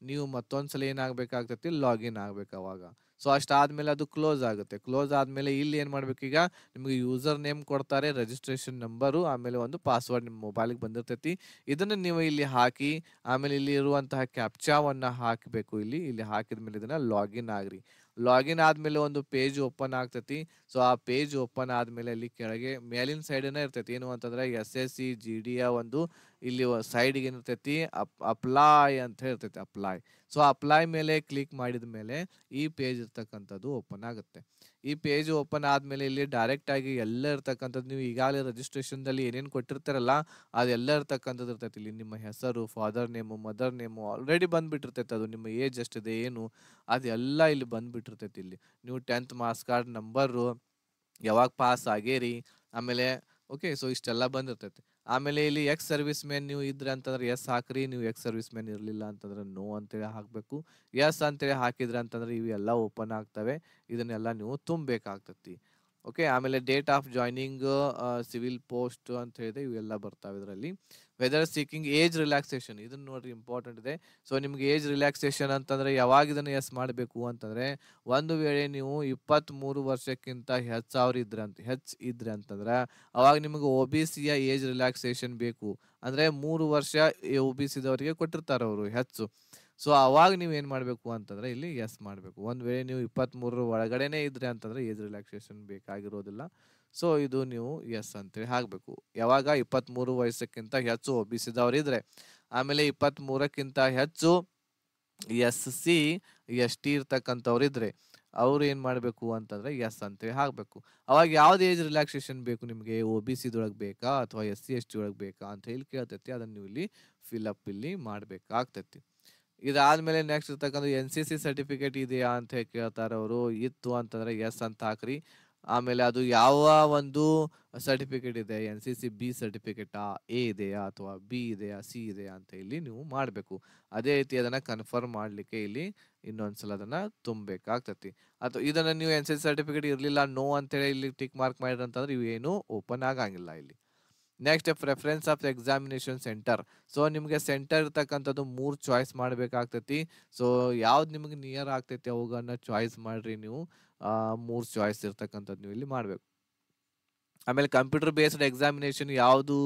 ನೀವು ಮತ್ತೊಂದ್ಸಲ ಏನಾಗಬೇಕಾಗ್ತೈತಿ ಲಾಗಿನ್ ಆಗ್ಬೇಕು ಅವಾಗ ಸೊ ಆದಮೇಲೆ ಅದು ಕ್ಲೋಸ್ ಆಗುತ್ತೆ ಕ್ಲೋಸ್ ಆದಮೇಲೆ ಇಲ್ಲಿ ಏನು ಮಾಡ್ಬೇಕು ಈಗ ನಿಮಗೆ ಯೂಸರ್ ನೇಮ್ ಕೊಡ್ತಾರೆ ರಿಜಿಸ್ಟ್ರೇಷನ್ ನಂಬರು ಆಮೇಲೆ ಒಂದು ಪಾಸ್ವರ್ಡ್ ನಿಮ್ಮ ಮೊಬೈಲಿಗೆ ಬಂದಿರ್ತೈತಿ ಇದನ್ನು ನೀವು ಇಲ್ಲಿ ಹಾಕಿ ಆಮೇಲೆ ಇಲ್ಲಿ ಇರುವಂತಹ ಕ್ಯಾಪ್ಚಾವನ್ನು ಹಾಕಬೇಕು ಇಲ್ಲಿ ಇಲ್ಲಿ ಹಾಕಿದ ಮೇಲೆ ಇದನ್ನು ಲಾಗಿನ್ ಆಗ್ರಿ ಲಾಗಿನ್ ಆದಮೇಲೆ ಒಂದು ಪೇಜ್ ಓಪನ್ ಆಗ್ತೈತಿ ಸೊ ಆ ಪೇಜ್ ಓಪನ್ ಆದಮೇಲೆ ಅಲ್ಲಿ ಕೆಳಗೆ ಮೇಲಿನ ಸೈಡನೇ ಇರ್ತೈತಿ ಏನು ಅಂತಂದ್ರೆ S S C G D ಒಂದು ಇಲ್ಲಿ ಸೈಡ್ಗೆ ಏನಿರ್ತೈತಿ ಅಪ್ ಅಪ್ಲೈ ಅಂತ ಇರ್ತೈತಿ ಅಪ್ಲೈ ಸೊ ಅಪ್ಲೈ ಮೇಲೆ ಕ್ಲಿಕ್ ಮಾಡಿದ ಮೇಲೆ ಈ ಪೇಜ್ ಇರ್ತಕ್ಕಂಥದ್ದು ಓಪನ್ ಆಗುತ್ತೆ ಈ ಪೇಜ್ ಓಪನ್ ಆದ್ಮೇಲೆ ಇಲ್ಲಿ ಡೈರೆಕ್ಟ್ ಆಗಿ ಎಲ್ಲ ಇರ್ತಕ್ಕಂಥದ್ದು ನೀವು ಈಗಾಗಲೇ ರಿಜಿಸ್ಟ್ರೇಷನ್ದಲ್ಲಿ ಏನೇನು ಕೊಟ್ಟಿರ್ತಾರಲ್ಲ ಅದೆಲ್ಲ ಇರ್ತಕ್ಕಂಥದ್ದು ಇರ್ತೈತಿ ಇಲ್ಲಿ ನಿಮ್ಮ ಹೆಸರು father name mother name already ಬಂದ್ಬಿಟ್ಟಿರ್ತೈತೆ ಅದು ನಿಮ್ಮ ಏಜ್ ಎಷ್ಟಿದೆ ಏನು ಅದೆಲ್ಲ ಇಲ್ಲಿ ಬಂದ್ಬಿಟ್ಟಿರ್ತೈತಿ ಇಲ್ಲಿ ನೀವು ಟೆಂತ್ ಮಾರ್ಕ್ಸ್ ಕಾರ್ಡ್ ನಂಬರು ಯಾವಾಗ ಪಾಸ್ ಆಗೇರಿ ಆಮೇಲೆ ಓಕೆ ಸೊ ಇಷ್ಟೆಲ್ಲ ಬಂದಿರ್ತೈತಿ ಆಮೇಲೆ ಇಲ್ಲಿ ಎಕ್ಸ್ ಸರ್ವಿಸ್ ಮ್ಯಾನ್ ನೀವು ಇದ್ರೆ ಅಂತಂದ್ರೆ ಎಸ್ ಹಾಕ್ರಿ ನೀವು ಎಕ್ಸ್ ಸರ್ವಿಸ್ ಮ್ಯಾನ್ ಇರಲಿಲ್ಲ ಅಂತಂದ್ರೆ ನೋ ಅಂತೇಳಿ ಹಾಕಬೇಕು ಎಸ್ ಅಂತೇಳಿ ಹಾಕಿದ್ರೆ ಅಂತಂದ್ರೆ ಇವೆಲ್ಲ ಓಪನ್ ಆಗ್ತವೆ ಇದನ್ನೆಲ್ಲ ನೀವು ತುಂಬಬೇಕಾಗ್ತತಿ ಓಕೆ ಆಮೇಲೆ date of joining civil post ಅಂತ ಹೇಳಿದ್ರೆ ಇವೆಲ್ಲ ಬರ್ತಾವೆ ಇದರಲ್ಲಿ ವೆದರ್ ಸೀಕಿಂಗ್ ಏಜ್ ರಿಲ್ಯಾಕ್ಸೇಷನ್ ಇದನ್ನ ನೋಡ್ರಿ ಇಂಪಾರ್ಟೆಂಟ್ ಇದೆ ಸೊ ನಿಮ್ಗೆ ಏಜ್ ರಿಲ್ಯಾಕ್ಸೇಷನ್ ಅಂತಂದ್ರೆ ಯಾವಾಗ ಇದನ್ನ ಎಸ್ ಮಾಡಬೇಕು ಅಂತಂದ್ರೆ ಒಂದು ವೇಳೆ ನೀವು ಮೂರು ವರ್ಷಕ್ಕಿಂತ ಹೆಚ್ಚು ಸಾವಿರ ಅಂತ ಹೆಚ್ ಇದ್ರೆ ಅಂತಂದ್ರೆ ಅವಾಗ ನಿಮಗೆ ಒ ಬಿ ಸಿಯ ಏಜ್ ರಿಲ್ಯಾಕ್ಸೇಷನ್ ಬೇಕು ಅಂದ್ರೆ ಮೂರು ವರ್ಷ ಒ ಬಿ ಸಿದವರಿಗೆ ಕೊಟ್ಟಿರ್ತಾರೆ ಅವರು ಹೆಚ್ಚು ಸೊ ಅವಾಗ ನೀವು ಏನು ಮಾಡಬೇಕು ಅಂತಂದ್ರೆ ಇಲ್ಲಿ ಎಸ್ ಮಾಡಬೇಕು ಒಂದು ವೇಳೆ ನೀವು ಇಪ್ಪತ್ತ್ಮೂರರ ಒಳಗಡೆನೇ ಇದ್ರೆ ಅಂತಂದ್ರೆ ಏಜ್ ರಿಲ್ಯಾಕ್ಸೇಷನ್ ಬೇಕಾಗಿರೋದಿಲ್ಲ ಸೊ ಇದು ನೀವು ಎಸ್ ಅಂತೇಳಿ ಹಾಕ್ಬೇಕು ಯಾವಾಗ ಇಪ್ಪತ್ತ್ಮೂರು ವಯಸ್ಸಕ್ಕಿಂತ ಹೆಚ್ಚು ಒ ಬಿ ಆಮೇಲೆ ಆಮೇಲೆ ಇಪ್ಪತ್ತ್ಮೂರಕ್ಕಿಂತ ಹೆಚ್ಚು ಎಸ್ ಸಿ ಎಸ್ ಟಿ ಇರ್ತಕ್ಕಂಥವ್ರಿದ್ರೆ ಅವ್ರು ಏನು ಮಾಡಬೇಕು ಅಂತಂದ್ರೆ ಎಸ್ ಅಂತೇಳಿ ಹಾಕ್ಬೇಕು ಅವಾಗ ಯಾವ್ದು ಏಜ್ ರಿಲ್ಯಾಕ್ಸೇಷನ್ ಬೇಕು ನಿಮಗೆ ಒ ಬಿ ಸಿದೊಳಗೆ ಬೇಕಾ ಅಥವಾ ಎಸ್ ಸಿ ಎಸ್ ಟಿ ಒಳಗೆ ಬೇಕಾ ಅಂತ ಹೇಳಿ ಕೇಳ್ತೈತಿ ಅದನ್ನು ನೀವು ಇಲ್ಲಿ ಫಿಲಪ್ ಇಲ್ಲಿ ಮಾಡ್ಬೇಕಾಗ್ತೈತಿ ಇದಾದ್ಮೇಲೆ ನೆಕ್ಸ್ಟ್ ಇರ್ತಕ್ಕಂಥ ಎನ್ ಸಿ ಸಿ ಸರ್ಟಿಫಿಕೇಟ್ ಇದೆಯಾ ಅಂತ ಹೇಳಿ ಕೇಳ್ತಾರೆ ಅವರು ಇತ್ತು ಅಂತಂದ್ರೆ ಎಸ್ ಅಂತ ಹಾಕ್ರಿ ಆಮೇಲೆ ಅದು ಯಾವ ಒಂದು ಸರ್ಟಿಫಿಕೇಟ್ ಇದೆ ಎನ್ ಸಿ ಸಿ ಬಿ ಸರ್ಟಿಫಿಕೇಟಾ ಎ ಇದೆಯಾ ಅಥವಾ ಬಿ ಇದೆಯಾ ಸಿ ಇದೆಯಾ ಅಂತ ಇಲ್ಲಿ ನೀವು ಮಾಡಬೇಕು ಅದೇ ರೀತಿ ಅದನ್ನು ಕನ್ಫರ್ಮ್ ಮಾಡಲಿಕ್ಕೆ ಇಲ್ಲಿ ಇನ್ನೊಂದ್ಸಲ ಅದನ್ನು ತುಂಬಬೇಕಾಗ್ತತಿ ಅಥವಾ ಇದನ್ನು ನೀವು ಎನ್ ಸಿ ಸಿ ಸರ್ಟಿಫಿಕೇಟ್ ಇರಲಿಲ್ಲ ನೋ ಅಂತೇಳಿ ಇಲ್ಲಿ ಟಿಕ್ ಮಾರ್ಕ್ ಮಾಡಿದ್ರೆ ಅಂತಂದ್ರೆ ಏನೂ ಓಪನ್ ಆಗಂಗಿಲ್ಲ ಇಲ್ಲಿ next preference of examination center so ನಿಮಗೆ ಸೆಂಟರ್ ಇರ್ತಕ್ಕಂಥದ್ದು ಮೂರು ಚಾಯ್ಸ್ ಮಾಡಬೇಕಾಗ್ತೈತಿ ಸೊ ಯಾವ್ದು ನಿಮಗೆ ನಿಯರ್ ಆಗ್ತೈತಿ ಅವುಗಳನ್ನ ಚಾಯ್ಸ್ ಮಾಡಿರಿ ನೀವು ಮೂರು ಚಾಯ್ಸ್ ಇರ್ತಕ್ಕಂಥದ್ದು ನೀವು ಇಲ್ಲಿ ಮಾಡಬೇಕು ಆಮೇಲೆ ಕಂಪ್ಯೂಟರ್ ಬೇಸ್ಡ್ ಎಕ್ಸಾಮಿನೇಷನ್ ಯಾವುದು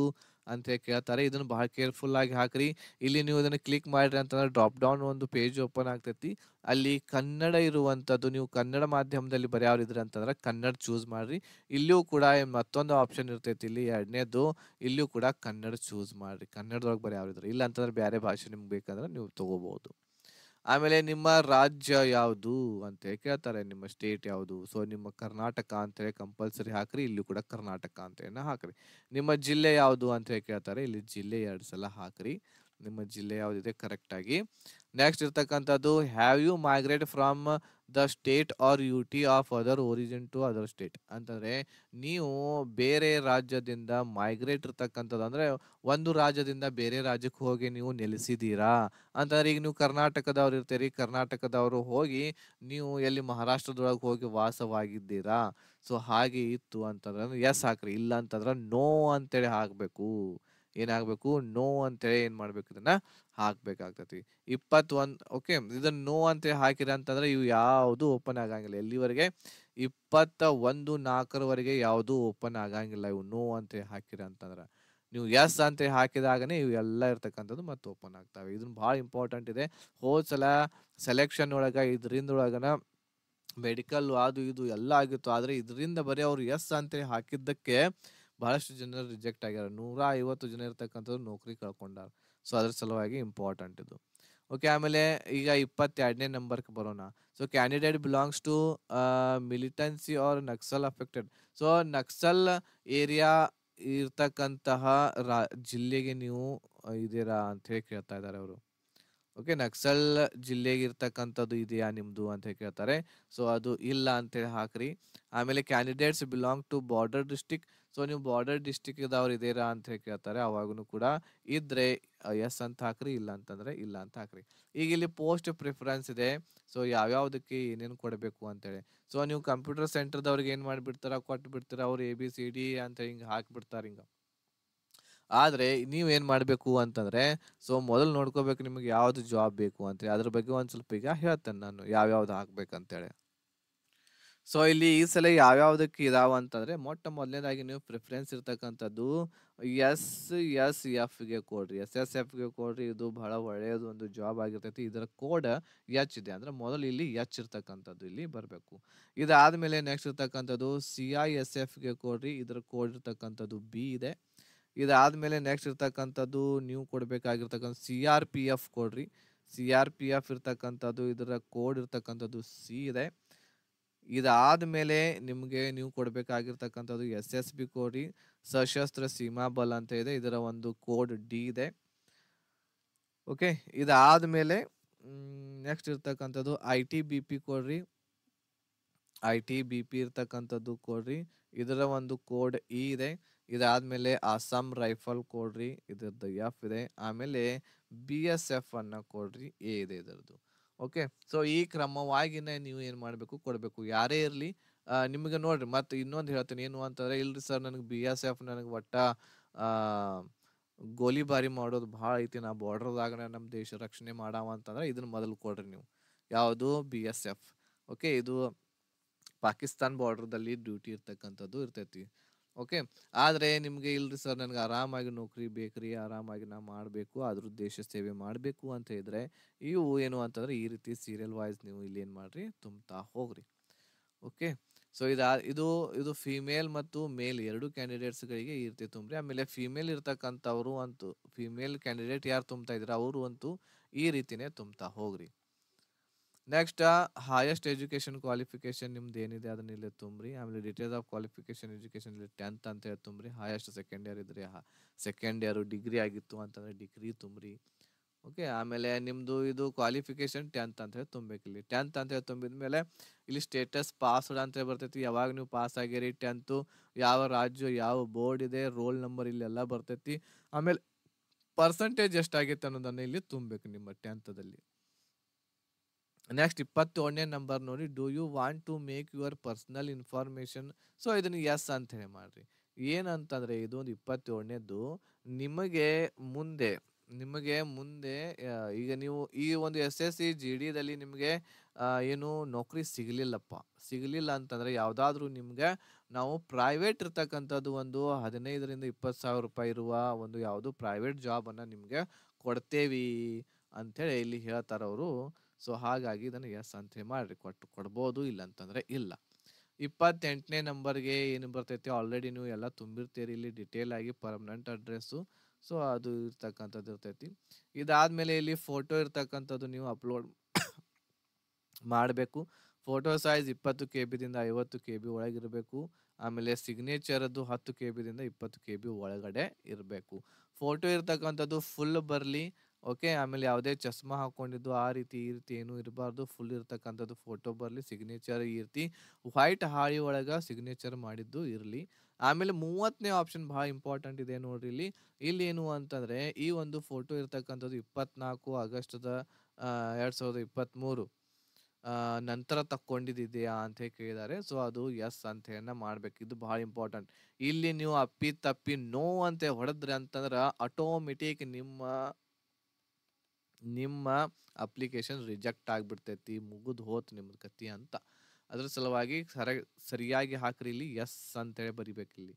ಅಂತ ಕೇಳ್ತಾರೆ ಇದನ್ನು ಬಹಳ ಕೇರ್ಫುಲ್ ಆಗಿ ಹಾಕ್ರಿ ಇಲ್ಲಿ ನೀವು ಇದನ್ನು ಕ್ಲಿಕ್ ಮಾಡಿರಿ ಅಂತಂದ್ರೆ ಡ್ರಾಪ್ ಡೌನ್ ಒಂದು ಪೇಜ್ ಓಪನ್ ಆಗ್ತೈತಿ ಅಲ್ಲಿ ಕನ್ನಡ ಇರುವಂಥದ್ದು ನೀವು ಕನ್ನಡ ಮಾಧ್ಯಮದಲ್ಲಿ ಬರೆಯಾವ್ರಿದ್ರಿ ಅಂತಂದ್ರೆ ಕನ್ನಡ ಚೂಸ್ ಮಾಡ್ರಿ ಇಲ್ಲಿಯೂ ಕೂಡ ಮತ್ತೊಂದು ಆಪ್ಷನ್ ಇರ್ತೈತಿ ಇಲ್ಲಿ ಎರಡನೇದು ಇಲ್ಲಿಯೂ ಕೂಡ ಕನ್ನಡ ಚೂಸ್ ಮಾಡ್ರಿ ಕನ್ನಡದೊಳಗೆ ಬರೆಯಾವ್ರಿದ್ರಿ ಇಲ್ಲ ಅಂತಂದ್ರೆ ಬೇರೆ ಭಾಷೆ ನಿಮ್ಗೆ ಬೇಕಂದ್ರೆ ನೀವು ತಗೋಬಹುದು ಆಮೇಲೆ ನಿಮ್ಮ ರಾಜ್ಯ ಯಾವುದು ಅಂತ ಕೇಳ್ತಾರೆ ನಿಮ್ಮ ಸ್ಟೇಟ್ ಯಾವುದು ಸೊ ನಿಮ್ಮ ಕರ್ನಾಟಕ ಅಂತೇಳಿ ಕಂಪಲ್ಸರಿ ಹಾಕ್ರಿ ಇಲ್ಲಿ ಕೂಡ ಕರ್ನಾಟಕ ಅಂತ ಹಾಕ್ರಿ ನಿಮ್ಮ ಜಿಲ್ಲೆ ಯಾವುದು ಅಂತ ಕೇಳ್ತಾರೆ ಇಲ್ಲಿ ಜಿಲ್ಲೆ ಎರಡು ಸಲ ಹಾಕ್ರಿ ನಿಮ್ಮ ಜಿಲ್ಲೆ ಯಾವುದಿದೆ ಆಗಿ ನೆಕ್ಸ್ಟ್ ಇರ್ತಕ್ಕಂಥದ್ದು have you migrate from the state are you T of other origin to other state ಅಂತಂದರೆ ನೀವು ಬೇರೆ ರಾಜ್ಯದಿಂದ ಮೈಗ್ರೇಟ್ ಇರ್ತಕ್ಕಂಥದ್ದು ಅಂದರೆ ಒಂದು ರಾಜ್ಯದಿಂದ ಬೇರೆ ರಾಜ್ಯಕ್ಕೆ ಹೋಗಿ ನೀವು ನೆಲೆಸಿದ್ದೀರಾ ಅಂತಂದ್ರೆ ಈಗ ನೀವು ಕರ್ನಾಟಕದವ್ರು ಇರ್ತೀರಿ ಕರ್ನಾಟಕದವರು ಹೋಗಿ ನೀವು ಎಲ್ಲಿ ಮಹಾರಾಷ್ಟ್ರದೊಳಗೆ ಹೋಗಿ ವಾಸವಾಗಿದ್ದೀರಾ ಸೊ ಹಾಗೆ ಇತ್ತು ಅಂತಂದ್ರೆ ಎಸ್ ಹಾಕ್ರಿ ಇಲ್ಲ ಅಂತಂದ್ರೆ ನೋ ಅಂತೇಳಿ ಹಾಕಬೇಕು ಏನಾಗಬೇಕು ನೋ ಅಂತೇಳಿ ಏನು ಮಾಡಬೇಕು ಇದನ್ನು ಹಾಕಬೇಕಾಗ್ತತಿ ಇಪ್ಪತ್ತೊಂದು ಓಕೆ ಇದನ್ನು ನೋ ಅಂತ ಹಾಕಿರ ಅಂತಂದ್ರೆ ಇವು ಯಾವುದು ಓಪನ್ ಆಗಂಗಿಲ್ಲ ಎಲ್ಲಿವರೆಗೆ ಇಪ್ಪತ್ತ ಒಂದು ನಾಲ್ಕರವರೆಗೆ ಯಾವುದು ಓಪನ್ ಆಗಂಗಿಲ್ಲ ಇವು ನೋ ಅಂತ ಹಾಕಿರ ಅಂತಂದ್ರೆ ನೀವು ಎಸ್ ಅಂತ ಹಾಕಿದಾಗನೇ ಇವು ಎಲ್ಲ ಇರ್ತಕ್ಕಂಥದ್ದು ಮತ್ತೆ ಓಪನ್ ಆಗ್ತವೆ ಇದನ್ನ ಭಾಳ ಇಂಪಾರ್ಟೆಂಟ್ ಇದೆ ಹೋದ್ ಸಲ ಸೆಲೆಕ್ಷನ್ ಒಳಗೆ ಒಳಗನ ಮೆಡಿಕಲ್ ಅದು ಇದು ಎಲ್ಲ ಆಗಿತ್ತು ಆದರೆ ಇದರಿಂದ ಬರೀ ಅವ್ರು ಎಸ್ ಅಂತ ಹಾಕಿದ್ದಕ್ಕೆ ಭಾಳಷ್ಟು ಜನರು ರಿಜೆಕ್ಟ್ ಆಗ್ಯಾರ ನೂರ ಐವತ್ತು ಜನ ಇರ್ತಕ್ಕಂಥದ್ದು ನೌಕರಿ ಕಳ್ಕೊಂಡಾರ ಸೊ ಅದ್ರ ಸಲುವಾಗಿ ಇಂಪಾರ್ಟೆಂಟ್ ಇದು ಓಕೆ ಆಮೇಲೆ ಈಗ ಇಪ್ಪತ್ತೆರಡನೇ ನಂಬರ್ಗೆ ಬರೋಣ so candidate belongs to militancy or Naxal affected so Naxal area ಇರ್ತಕ್ಕಂತಹ ರಾ ಜಿಲ್ಲೆಗೆ ನೀವು ಇದೀರಾ ಅಂತ ಹೇಳಿ ಕೇಳ್ತಾ ಇದ್ದಾರೆ ಅವರು ಓಕೆ ನಕ್ಸಲ್ ಜಿಲ್ಲೆಗೆ ಇರ್ತಕ್ಕಂಥದ್ದು ಇದೆಯಾ ನಿಮ್ಮದು ಅಂತ ಹೇಳಿ ಕೇಳ್ತಾರೆ ಸೊ ಅದು ಇಲ್ಲ ಅಂತೇಳಿ ಹಾಕ್ರಿ ಆಮೇಲೆ candidates belong to border district so ನೀವು ಬಾರ್ಡರ್ ಡಿಸ್ಟಿಕ್ ಇದಾವ್ರು ಇದ್ದೀರಾ ಅಂತ ಹೇಳಿ ಕೇಳ್ತಾರೆ ಅವಾಗೂ ಕೂಡ ಇದ್ರೆ ಎಸ್ ಅಂತ ಹಾಕ್ರಿ ಇಲ್ಲ ಅಂತಂದ್ರೆ ಇಲ್ಲ ಅಂತ ಹಾಕ್ರಿ ಈಗ ಇಲ್ಲಿ ಪೋಸ್ಟ್ ಪ್ರಿಫರೆನ್ಸ್ ಇದೆ ಸೊ ಯಾವ್ಯಾವ್ದಕ್ಕೆ ಏನೇನು ಕೊಡಬೇಕು ಅಂತೇಳಿ ಸೊ ನೀವು ಕಂಪ್ಯೂಟರ್ ಸೆಂಟರ್ದವ್ರಿಗೆ ಏನು ಮಾಡ್ಬಿಡ್ತಾರ ಕೊಟ್ಟು ಬಿಡ್ತಾರ ಅವ್ರು ಎ ಬಿ ಸಿ ಡಿ ಅಂತ ಹಿಂಗೆ ಹಾಕಿಬಿಡ್ತಾರೆ ಹಿಂಗೆ ಆದರೆ ನೀವೇನು ಮಾಡಬೇಕು ಅಂತಂದರೆ ಸೊ ಮೊದಲು ನೋಡ್ಕೋಬೇಕು ನಿಮಗೆ ಯಾವ್ದು ಜಾಬ್ ಬೇಕು ಅಂತೇಳಿ ಅದ್ರ ಬಗ್ಗೆ ಒಂದು ಸ್ವಲ್ಪ ಈಗ ಹೇಳ್ತೇನೆ ನಾನು ಯಾವ್ಯಾವ್ದು ಹಾಕ್ಬೇಕಂತೇಳಿ ಸೊ ಇಲ್ಲಿ ಈ ಸಲ ಯಾವ್ಯಾವ್ದಕ್ಕೆ ಇದಾವ ಅಂತಂದ್ರೆ ಮೊಟ್ಟ ಮೊದಲನೇದಾಗಿ ನೀವು ಪ್ರಿಫರೆನ್ಸ್ ಇರ್ತಕ್ಕಂಥದ್ದು ಎಸ್ ಎಸ್ ಎಫ್ ಗೆ ಕೊಡ್ರಿ ಎಸ್ ಎಸ್ ಎಫ್ ಗೆ ಕೊಡ್ರಿ ಇದು ಬಹಳ ಒಳ್ಳೆಯದು ಒಂದು ಜಾಬ್ ಆಗಿರ್ತೈತಿ ಇದರ ಕೋಡ್ ಎಚ್ ಇದೆ ಅಂದ್ರೆ ಮೊದಲು ಇಲ್ಲಿ ಎಚ್ ಇರ್ತಕ್ಕಂಥದ್ದು ಇಲ್ಲಿ ಬರಬೇಕು ಇದಾದ್ಮೇಲೆ ನೆಕ್ಸ್ಟ್ ಇರ್ತಕ್ಕಂಥದ್ದು ಸಿ ಐ ಎಸ್ ಎಫ್ ಗೆ ಕೊಡ್ರಿ ಇದರ ಕೋಡ್ ಇರ್ತಕ್ಕಂಥದ್ದು ಬಿ ಇದೆ ಇದಾದ್ಮೇಲೆ ನೆಕ್ಸ್ಟ್ ಇರ್ತಕ್ಕಂಥದ್ದು ನೀವು ಕೊಡಬೇಕಾಗಿರ್ತಕ್ಕಂಥ ಸಿ ಆರ್ ಪಿ ಎಫ್ ಕೊಡ್ರಿ ಸಿ ಆರ್ ಪಿ ಎಫ್ ಇರ್ತಕ್ಕಂಥದ್ದು ಇದರ ಕೋಡ್ ಇರ್ತಕ್ಕಂಥದ್ದು ಸಿ ಇದೆ ಇದಾದ ಮೇಲೆ ನಿಮಗೆ ನೀವು ಕೊಡಬೇಕಾಗಿರ್ತಕ್ಕಂಥದ್ದು ಎಸ್ ಎಸ್ ಬಿ ಕೋಡಿ ಸಶಸ್ತ್ರ ಸೀಮಾ ಬಲ್ ಅಂತ ಇದೆ ಇದರ ಒಂದು ಕೋಡ್ ಡಿ ಇದೆ ಓಕೆ ಇದಾದ ಮೇಲೆ ನೆಕ್ಸ್ಟ್ ಇರ್ತಕ್ಕಂಥದ್ದು ಐ ಟಿ ಬಿ ಪಿ ಕೊಡ್ರಿ ಐ ಟಿ ಬಿ ಪಿ ಇರ್ತಕ್ಕಂಥದ್ದು ಕೊಡ್ರಿ ಇದರ ಒಂದು ಕೋಡ್ ಇ e ಇದೆ ಮೇಲೆ ಅಸ್ಸಾಂ ರೈಫಲ್ ಕೊಡ್ರಿ ಇದರದ್ದು ಎಫ್ ಇದೆ ಆಮೇಲೆ ಬಿ ಎಸ್ ಎಫ್ ಅನ್ನ ಕೊಡ್ರಿ ಎ ಇದೆ ಇದರದ್ದು ಓಕೆ ಸೊ ಈ ಕ್ರಮವಾಗಿನೇ ನೀವು ಏನು ಮಾಡಬೇಕು ಕೊಡಬೇಕು ಯಾರೇ ಇರಲಿ ನಿಮಗೆ ನೋಡ್ರಿ ಮತ್ತೆ ಇನ್ನೊಂದು ಹೇಳ್ತೀನಿ ಏನು ಅಂತಂದ್ರೆ ಇಲ್ರಿ ಸರ್ ನನಗೆ ಬಿ ಎಸ್ ಎಫ್ ನನಗೆ ಒಟ್ಟ ಗೋಲಿಬಾರಿ ಮಾಡೋದು ಭಾಳ ಐತಿ ನಾ ದಾಗ ನಮ್ಮ ದೇಶ ರಕ್ಷಣೆ ಮಾಡಾವ ಅಂತಂದ್ರೆ ಇದನ್ನ ಮೊದಲು ಕೊಡ್ರಿ ನೀವು ಯಾವುದು ಬಿ ಎಸ್ ಎಫ್ ಓಕೆ ಇದು ಪಾಕಿಸ್ತಾನ್ ದಲ್ಲಿ ಡ್ಯೂಟಿ ಇರ್ತಕ್ಕಂಥದ್ದು ಇರ್ತೈತಿ ಓಕೆ ಆದರೆ ನಿಮಗೆ ಇಲ್ರಿ ಸರ್ ನನಗೆ ಆರಾಮಾಗಿ ನೌಕರಿ ಬೇಕ್ರಿ ಆರಾಮಾಗಿ ನಾ ಮಾಡಬೇಕು ಅದ್ರ ದೇಶ ಸೇವೆ ಮಾಡಬೇಕು ಅಂತ ಇದ್ದರೆ ಇವು ಏನು ಅಂತಂದರೆ ಈ ರೀತಿ ಸೀರಿಯಲ್ ವೈಸ್ ನೀವು ಇಲ್ಲಿ ಏನು ಮಾಡಿರಿ ತುಂಬ್ತಾ ಹೋಗ್ರಿ ಓಕೆ ಸೊ ಇದು ಇದು ಇದು ಫಿಮೇಲ್ ಮತ್ತು ಮೇಲ್ ಎರಡು ಕ್ಯಾಂಡಿಡೇಟ್ಸ್ಗಳಿಗೆ ಈ ರೀತಿ ತುಂಬ್ರಿ ಆಮೇಲೆ ಫಿಮೇಲ್ ಇರ್ತಕ್ಕಂಥವ್ರು ಅಂತೂ ಫಿಮೇಲ್ ಕ್ಯಾಂಡಿಡೇಟ್ ಯಾರು ತುಂಬ್ತಾ ಇದ್ದಾರೆ ಅವರು ಅಂತೂ ಈ ರೀತಿನೇ ತುಂಬ್ತಾ ಹೋಗ್ರಿ ನೆಕ್ಸ್ಟ್ ಹೈಯೆಸ್ಟ್ ಎಜುಕೇಶನ್ ಕ್ವಾಲಿಫಿಕೇಶನ್ ನಿಮ್ದು ಏನಿದೆ ಅದನ್ನ ಇಲ್ಲಿ ತುಂಬ್ರಿ ಆಮೇಲೆ ಡೀಟೇಲ್ಸ್ ಆಫ್ ಕ್ವಾಲಿಫಿಕೇಶನ್ ಎಜುಕೇಶನ್ ಇಲ್ಲಿ ಟೆಂತ್ ಅಂತ ಹೇಳಿ ತುಂಬ್ರಿ ಹೈಯೆಸ್ಟ್ ಸೆಕೆಂಡ್ ಇಯರ್ ಇದ್ರಿ ಸೆಕೆಂಡ್ ಇಯರ್ ಡಿಗ್ರಿ ಆಗಿತ್ತು ಅಂತಂದ್ರೆ ಡಿಗ್ರಿ ತುಂಬ್ರಿ ಓಕೆ ಆಮೇಲೆ ನಿಮ್ಮದು ಇದು ಕ್ವಾಲಿಫಿಕೇಶನ್ ಟೆಂತ್ ಅಂತ ಹೇಳಿ ತುಂಬಬೇಕು ಇಲ್ಲಿ ಟೆಂತ್ ಅಂತ ಹೇಳಿ ತುಂಬಿದ ಮೇಲೆ ಇಲ್ಲಿ ಸ್ಟೇಟಸ್ ಪಾಸ್ಡ್ ಅಂತ ಬರ್ತೈತಿ ಯಾವಾಗ ನೀವು ಪಾಸ್ ಆಗಿರಿ ಟೆಂತು ಯಾವ ರಾಜ್ಯ ಯಾವ ಬೋರ್ಡ್ ಇದೆ ರೋಲ್ ನಂಬರ್ ಇಲ್ಲೆಲ್ಲ ಬರ್ತೈತಿ ಆಮೇಲೆ ಪರ್ಸೆಂಟೇಜ್ ಎಷ್ಟಾಗಿತ್ತು ಅನ್ನೋದನ್ನು ಇಲ್ಲಿ ತುಂಬಬೇಕು ನಿಮ್ಮ ಟೆಂತದಲ್ಲಿ ನೆಕ್ಸ್ಟ್ ಇಪ್ಪತ್ತೇಳನೇ ನಂಬರ್ ನೋಡಿ do you want to make your personal information so ಇದನ್ನು ಎಸ್ ಅಂತ ಹೇಳಿ ಮಾಡಿರಿ ಏನಂತಂದರೆ ಒಂದು ಇಪ್ಪತ್ತೇಳನೇದು ನಿಮಗೆ ಮುಂದೆ ನಿಮಗೆ ಮುಂದೆ ಈಗ ನೀವು ಈ ಒಂದು ಎಸ್ ಎಸ್ ಸಿ ಜಿ ಡಿದಲ್ಲಿ ನಿಮಗೆ ಏನು ನೌಕರಿ ಸಿಗಲಿಲ್ಲಪ್ಪ ಸಿಗಲಿಲ್ಲ ಅಂತಂದರೆ ಯಾವುದಾದ್ರೂ ನಿಮಗೆ ನಾವು ಪ್ರೈವೇಟ್ ಇರ್ತಕ್ಕಂಥದ್ದು ಒಂದು ಹದಿನೈದರಿಂದ ಇಪ್ಪತ್ತು ಸಾವಿರ ರೂಪಾಯಿ ಇರುವ ಒಂದು ಯಾವುದು ಪ್ರೈವೇಟ್ ಜಾಬನ್ನು ನಿಮಗೆ ಕೊಡ್ತೇವೆ ಅಂಥೇಳಿ ಇಲ್ಲಿ ಹೇಳ್ತಾರೆ ಅವರು ಸೊ ಹಾಗಾಗಿ ಇದನ್ನು ಎಸ್ ಅಂತ ಮಾಡ್ರಿ ಕೊಟ್ಟು ಕೊಡ್ಬೋದು ಇಲ್ಲ ಅಂತಂದರೆ ಇಲ್ಲ ಇಪ್ಪತ್ತೆಂಟನೇ ನಂಬರ್ಗೆ ಏನು ಬರ್ತೈತಿ ಆಲ್ರೆಡಿ ನೀವು ಎಲ್ಲ ತುಂಬಿರ್ತೀರಿ ಇಲ್ಲಿ ಡಿಟೇಲ್ ಆಗಿ ಪರ್ಮನೆಂಟ್ ಅಡ್ರೆಸ್ಸು ಸೊ ಅದು ಇರ್ತಕ್ಕಂಥದ್ದು ಇರ್ತೈತಿ ಇದಾದಮೇಲೆ ಇಲ್ಲಿ ಫೋಟೋ ಇರ್ತಕ್ಕಂಥದ್ದು ನೀವು ಅಪ್ಲೋಡ್ ಮಾಡಬೇಕು ಫೋಟೋ ಸೈಜ್ ಇಪ್ಪತ್ತು ಕೆ ಬಿದಿಂದ ಐವತ್ತು ಕೆ ಬಿ ಒಳಗಿರಬೇಕು ಆಮೇಲೆ ಸಿಗ್ನೇಚರದ್ದು ಹತ್ತು ಕೆ ಬಿದಿಂದ ಇಪ್ಪತ್ತು ಕೆ ಬಿ ಒಳಗಡೆ ಇರಬೇಕು ಫೋಟೋ ಇರ್ತಕ್ಕಂಥದ್ದು ಫುಲ್ ಬರಲಿ ಓಕೆ ಆಮೇಲೆ ಯಾವುದೇ ಚಸ್ಮಾ ಹಾಕೊಂಡಿದ್ದು ಆ ರೀತಿ ಈ ರೀತಿ ಏನು ಇರಬಾರ್ದು ಫುಲ್ ಇರ್ತಕ್ಕಂಥದ್ದು ಫೋಟೋ ಬರಲಿ ಸಿಗ್ನೇಚರ್ ಈ ರೀತಿ ವೈಟ್ ಹಾಳಿ ಒಳಗೆ ಸಿಗ್ನೇಚರ್ ಮಾಡಿದ್ದು ಇರಲಿ ಆಮೇಲೆ ಮೂವತ್ತನೇ ಆಪ್ಷನ್ ಭಾಳ ಇಂಪಾರ್ಟೆಂಟ್ ಇದೆ ನೋಡ್ರಿ ಇಲ್ಲಿ ಇಲ್ಲಿ ಏನು ಅಂತಂದರೆ ಈ ಒಂದು ಫೋಟೋ ಇರ್ತಕ್ಕಂಥದ್ದು ಇಪ್ಪತ್ನಾಲ್ಕು ಆಗಸ್ಟದ ಎರಡು ಸಾವಿರದ ಇಪ್ಪತ್ತ್ಮೂರು ನಂತರ ತಕ್ಕೊಂಡಿದ್ದೀಯಾ ಅಂತ ಕೇಳಿದ್ದಾರೆ ಸೊ ಅದು ಎಸ್ ಅಂತ ಮಾಡ್ಬೇಕು ಇದು ಭಾಳ ಇಂಪಾರ್ಟೆಂಟ್ ಇಲ್ಲಿ ನೀವು ಅಪ್ಪಿ ತಪ್ಪಿ ನೋ ಅಂತ ಹೊಡೆದ್ರೆ ಅಂತಂದ್ರೆ ಆಟೋಮೆಟಿಕ್ ನಿಮ್ಮ ನಿಮ್ಮ ಅಪ್ಲಿಕೇಶನ್ ರಿಜೆಕ್ಟ್ ಆಗಿಬಿಡ್ತೈತಿ ಮುಗಿದು ಹೋತು ನಿಮ್ಮದು ಕತಿ ಅಂತ ಅದ್ರ ಸಲುವಾಗಿ ಸರ ಸರಿಯಾಗಿ ಹಾಕ್ರಿ ಇಲ್ಲಿ ಎಸ್ ಅಂತೇಳಿ ಬರಿಬೇಕು ಇಲ್ಲಿ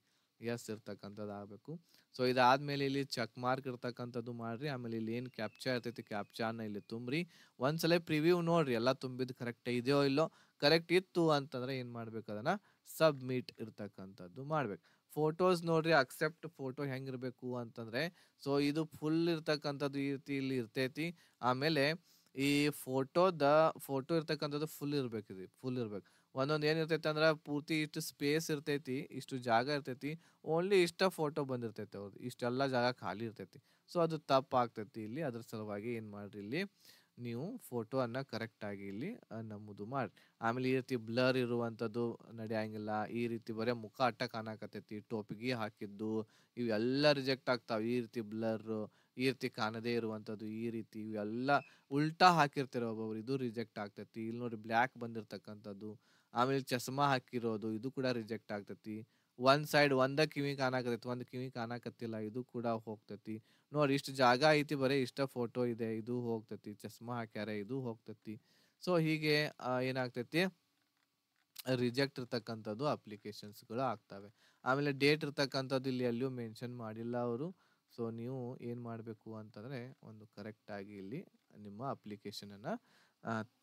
ಎಸ್ ಇರ್ತಕ್ಕಂಥದ್ದು ಆಗಬೇಕು ಸೊ ಇದಾದಮೇಲೆ ಇಲ್ಲಿ ಚೆಕ್ ಮಾರ್ಕ್ ಇರ್ತಕ್ಕಂಥದ್ದು ಮಾಡಿರಿ ಆಮೇಲೆ ಇಲ್ಲಿ ಏನು ಕ್ಯಾಪ್ಚರ್ ಇರ್ತೈತಿ ಕ್ಯಾಪ್ಚರ್ನ ಇಲ್ಲಿ ತುಂಬ್ರಿ ಒಂದ್ಸಲ ಪ್ರಿವ್ಯೂ ನೋಡ್ರಿ ಎಲ್ಲ ತುಂಬಿದ್ದು ಕರೆಕ್ಟ್ ಇದೆಯೋ ಇಲ್ಲೋ ಕರೆಕ್ಟ್ ಇತ್ತು ಅಂತಂದ್ರೆ ಏನು ಮಾಡ್ಬೇಕು ಅದನ್ನು ಸಬ್ಮಿಟ್ ಇರ್ತಕ್ಕಂಥದ್ದು ಮಾಡ್ಬೇಕು ಫೋಟೋಸ್ ನೋಡ್ರಿ ಅಕ್ಸೆಪ್ಟ್ ಫೋಟೋ ಹೆಂಗಿರ್ಬೇಕು ಅಂತಂದ್ರೆ ಸೊ ಇದು ಫುಲ್ ಇರ್ತಕ್ಕಂಥದ್ದು ಈ ರೀತಿ ಇಲ್ಲಿ ಇರ್ತೈತಿ ಆಮೇಲೆ ಈ ಫೋಟೋದ ಫೋಟೋ ಇರ್ತಕ್ಕಂಥದ್ದು ಫುಲ್ ಇರ್ಬೇಕು ಇದು ಫುಲ್ ಇರ್ಬೇಕು ಒಂದೊಂದು ಏನಿರ್ತೈತೆ ಅಂದ್ರೆ ಪೂರ್ತಿ ಇಷ್ಟು ಸ್ಪೇಸ್ ಇರ್ತೈತಿ ಇಷ್ಟು ಜಾಗ ಇರ್ತೈತಿ ಓನ್ಲಿ ಇಷ್ಟ ಫೋಟೋ ಬಂದಿರ್ತೈತೆ ಅವ್ರದ್ದು ಇಷ್ಟೆಲ್ಲ ಜಾಗ ಖಾಲಿ ಇರ್ತೈತಿ ಸೊ ಅದು ತಪ್ಪಾಗ್ತೈತಿ ಇಲ್ಲಿ ಅದ್ರ ಸಲುವಾಗಿ ಏನು ಮಾಡ್ರಿ ಇಲ್ಲಿ ನೀವು ಫೋಟೋವನ್ನು ಕರೆಕ್ಟಾಗಿ ಇಲ್ಲಿ ನಮ್ಮದು ಮಾಡಿ ಆಮೇಲೆ ಈ ರೀತಿ ಬ್ಲರ್ ಇರುವಂಥದ್ದು ನಡೆಯಂಗಿಲ್ಲ ಈ ರೀತಿ ಬರೀ ಮುಖ ಅಟ್ಟ ಕಾಣಕತ್ತೈತಿ ಟೋಪಿಗೆ ಹಾಕಿದ್ದು ಇವೆಲ್ಲ ರಿಜೆಕ್ಟ್ ಆಗ್ತಾವೆ ಈ ರೀತಿ ಬ್ಲರ್ ಈ ರೀತಿ ಕಾಣದೇ ಇರುವಂಥದ್ದು ಈ ರೀತಿ ಇವೆಲ್ಲ ಉಲ್ಟಾ ಹಾಕಿರ್ತಾರೆ ಒಬ್ಬೊಬ್ರು ಇದು ರಿಜೆಕ್ಟ್ ಆಗ್ತೈತಿ ಇಲ್ಲಿ ನೋಡಿ ಬ್ಲ್ಯಾಕ್ ಬಂದಿರ್ತಕ್ಕಂಥದ್ದು ಆಮೇಲೆ ಚಸ್ಮಾ ಹಾಕಿರೋದು ಇದು ಕೂಡ ರಿಜೆಕ್ಟ್ ಆಗ್ತೈತಿ ಒಂದ್ ಸೈಡ್ ಒಂದ ಕಿವಿ ಕಾಣಾಕತೈತಿ ಒಂದ್ ಕಿವಿ ಕಾಣಕತ್ತಿಲ್ಲ ಇದು ಕೂಡ ಹೋಗ್ತತಿ ನೋಡಿ ಇಷ್ಟು ಜಾಗ ಐತಿ ಬರೀ ಇಷ್ಟ ಫೋಟೋ ಇದೆ ಇದು ಹೋಗ್ತತಿ ಚಸ್ಮಾ ಹಾಕ್ಯಾರ ಇದು ಹೋಗ್ತತಿ ಸೊ ಹೀಗೆ ಏನಾಗ್ತೈತಿ ರಿಜೆಕ್ಟ್ ಇರ್ತಕ್ಕಂಥದ್ದು ಅಪ್ಲಿಕೇಶನ್ಸ್ಗಳು ಆಗ್ತವೆ ಆಮೇಲೆ ಡೇಟ್ ಇರ್ತಕ್ಕಂಥದ್ದು ಇಲ್ಲಿ ಎಲ್ಲಿಯೂ ಮೆನ್ಷನ್ ಮಾಡಿಲ್ಲ ಅವರು ಸೊ ನೀವು ಏನು ಮಾಡಬೇಕು ಅಂತಂದರೆ ಒಂದು ಕರೆಕ್ಟಾಗಿ ಇಲ್ಲಿ ನಿಮ್ಮ ಅಪ್ಲಿಕೇಶನನ್ನು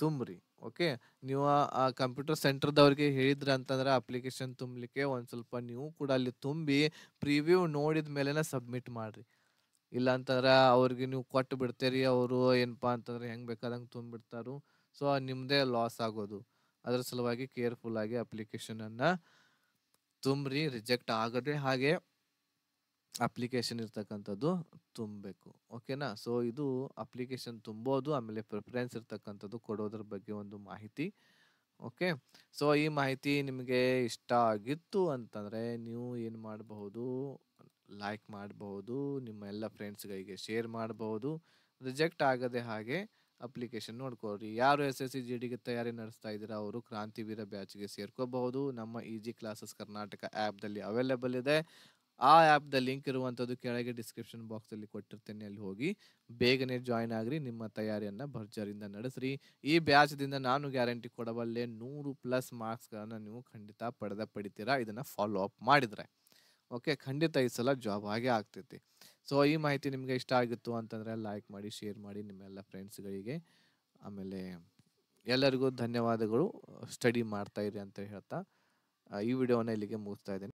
ತುಂಬ್ರಿ ಓಕೆ ನೀವು ಆ ಕಂಪ್ಯೂಟರ್ ಸೆಂಟರ್ದವ್ರಿಗೆ ಹೇಳಿದ್ರಿ ಅಂತಂದ್ರೆ ಅಪ್ಲಿಕೇಶನ್ ತುಂಬಲಿಕ್ಕೆ ಒಂದು ಸ್ವಲ್ಪ ನೀವು ಕೂಡ ಅಲ್ಲಿ ತುಂಬಿ ಪ್ರಿವ್ಯೂ ನೋಡಿದ ಮೇಲೆನೆ ಸಬ್ಮಿಟ್ ಮಾಡಿರಿ ಇಲ್ಲ ಅಂತಂದ್ರೆ ಅವ್ರಿಗೆ ನೀವು ಕೊಟ್ಟು ಬಿಡ್ತೀರಿ ಅವರು ಏನಪ್ಪಾ ಅಂತಂದ್ರೆ ಹೆಂಗೆ ಬೇಕಾದಂಗೆ ತುಂಬಿಡ್ತಾರು ಸೊ ನಿಮ್ಮದೇ ಲಾಸ್ ಆಗೋದು ಅದ್ರ ಸಲುವಾಗಿ ಕೇರ್ಫುಲ್ ಆಗಿ ಅಪ್ಲಿಕೇಶನನ್ನು ತುಂಬ್ರಿ ರಿಜೆಕ್ಟ್ ಆಗದೆ ಹಾಗೆ ಅಪ್ಲಿಕೇಶನ್ ಇರ್ತಕ್ಕಂಥದ್ದು ತುಂಬಬೇಕು ಓಕೆನಾ ಸೊ ಇದು ಅಪ್ಲಿಕೇಶನ್ ತುಂಬೋದು ಆಮೇಲೆ ಪ್ರಿಫರೆನ್ಸ್ ಇರ್ತಕ್ಕಂಥದ್ದು ಕೊಡೋದ್ರ ಬಗ್ಗೆ ಒಂದು ಮಾಹಿತಿ ಓಕೆ ಸೊ ಈ ಮಾಹಿತಿ ನಿಮಗೆ ಇಷ್ಟ ಆಗಿತ್ತು ಅಂತಂದರೆ ನೀವು ಏನು ಮಾಡಬಹುದು ಲೈಕ್ ಮಾಡಬಹುದು ನಿಮ್ಮ ಎಲ್ಲ ಫ್ರೆಂಡ್ಸ್ಗಳಿಗೆ ಶೇರ್ ಮಾಡಬಹುದು ರಿಜೆಕ್ಟ್ ಆಗದೆ ಹಾಗೆ ಅಪ್ಲಿಕೇಶನ್ ನೋಡ್ಕೊಳ್ರಿ ಯಾರು ಎಸ್ ಎಸ್ ಸಿ ಜಿ ಡಿಗೆ ತಯಾರಿ ನಡೆಸ್ತಾ ಇದ್ದೀರಾ ಅವರು ಕ್ರಾಂತಿವೀರ ಬ್ಯಾಚ್ಗೆ ಸೇರ್ಕೋಬಹುದು ನಮ್ಮ ಈಜಿ ಕ್ಲಾಸಸ್ ಕರ್ನಾಟಕ ಆ್ಯಪ್ದಲ್ಲಿ ಅವೈಲೇಬಲ್ ಇದೆ ಆ ಆ್ಯಪ್ದ ಲಿಂಕ್ ಇರುವಂಥದ್ದು ಕೆಳಗೆ ಡಿಸ್ಕ್ರಿಪ್ಷನ್ ಬಾಕ್ಸಲ್ಲಿ ಕೊಟ್ಟಿರ್ತೇನೆ ಅಲ್ಲಿ ಹೋಗಿ ಬೇಗನೆ ಜಾಯ್ನ್ ಆಗ್ರಿ ನಿಮ್ಮ ತಯಾರಿಯನ್ನು ಭರ್ಜರಿಂದ ನಡೆಸ್ರಿ ಈ ಬ್ಯಾಚ್ದಿಂದ ನಾನು ಗ್ಯಾರಂಟಿ ಕೊಡಬಲ್ಲೆ ನೂರು ಪ್ಲಸ್ ಮಾರ್ಕ್ಸ್ಗಳನ್ನು ನೀವು ಖಂಡಿತ ಪಡೆದ ಪಡಿತೀರಾ ಇದನ್ನು ಫಾಲೋ ಅಪ್ ಮಾಡಿದರೆ ಓಕೆ ಖಂಡಿತ ಈ ಸಲ ಜಾಬ್ ಆಗೇ ಆಗ್ತೈತಿ ಸೊ ಈ ಮಾಹಿತಿ ನಿಮಗೆ ಇಷ್ಟ ಆಗಿತ್ತು ಅಂತಂದರೆ ಲೈಕ್ ಮಾಡಿ ಶೇರ್ ಮಾಡಿ ನಿಮ್ಮೆಲ್ಲ ಫ್ರೆಂಡ್ಸ್ಗಳಿಗೆ ಆಮೇಲೆ ಎಲ್ಲರಿಗೂ ಧನ್ಯವಾದಗಳು ಸ್ಟಡಿ ಮಾಡ್ತಾ ಇರಿ ಅಂತ ಹೇಳ್ತಾ ಈ ವಿಡಿಯೋನ ಇಲ್ಲಿಗೆ ಮುಗಿಸ್ತಾ ಇದ್ದೀನಿ